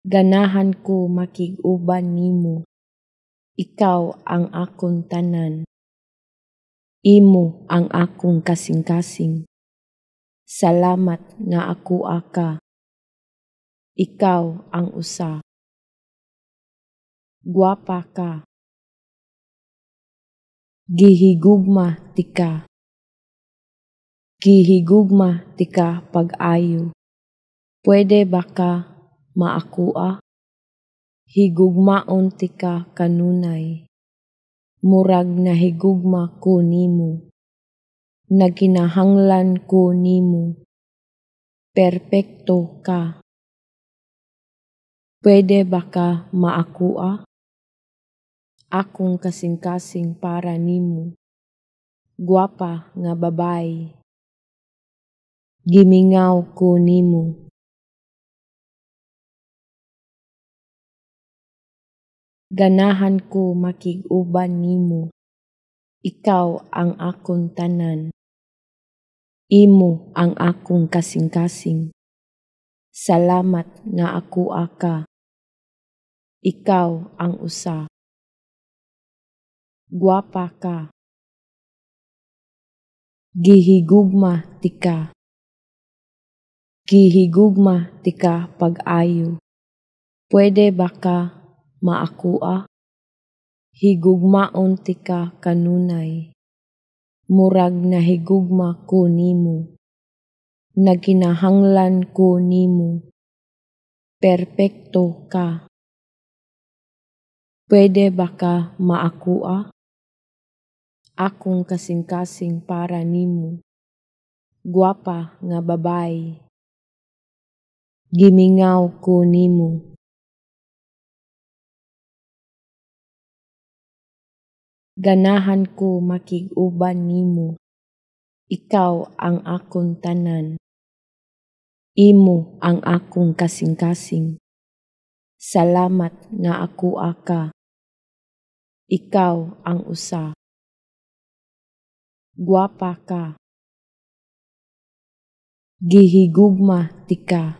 Ganahan ko makig-uban nimo. Ikaw ang akong tanan. Imo ang akong kasing-kasing. Salamat nga ako aka. Ikaw ang usa. Guwapa ka. Gihigugma tika. Gihigugma tika pag-ayo. Pwede ba ka maakua, higugmaon ti ka kanunay, murag na higugma ko nimo, naginahanglan ko nimo, perpekto ka. Pwede ba ka maakua? Akong kasing-kasing para nimo, guwapa nga babay. Gimingaw ko nimo ganahan ko makiguban nimo. Ikaw ang akong tanan. Imo ang akong kasing-kasing. Salamat nga ako aka. Ikaw ang usa. Guwapa ka. Gihigugma tika. Gihigugma tika pag-ayo. Pwede ba ka maakua, higugmaon ti ka kanunay, murag na higugma ko nimo, naginahanglan ko nimo, perpekto ka. Pwede ba ka maakua? Akong kasing-kasing para nimo, guwapa nga babay. Gimingaw ko nimo ganahan ko makiguban nimo. Ikaw ang akong tanan. Imo ang akong kasing-kasing. Salamat nga ako aka. Ikaw ang usa. Guwapa ka. Gihigugma tika.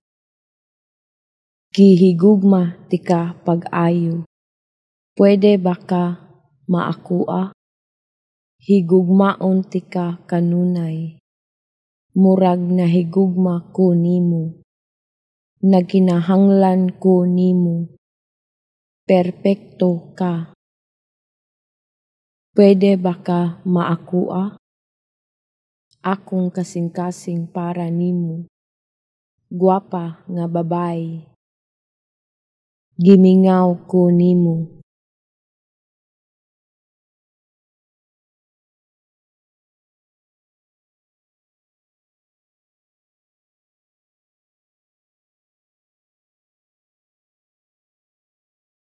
Gihigugma tika pag-ayo. Pwede ba ka maakua, higugmaon ti kanunay, murag na higugma ko nimo, naginahanglan ko nimo, perpekto ka. Pwede ba ka maakua? Akong kasing-kasing para nimo, guwapa nga babay. Gimingaw ko nimo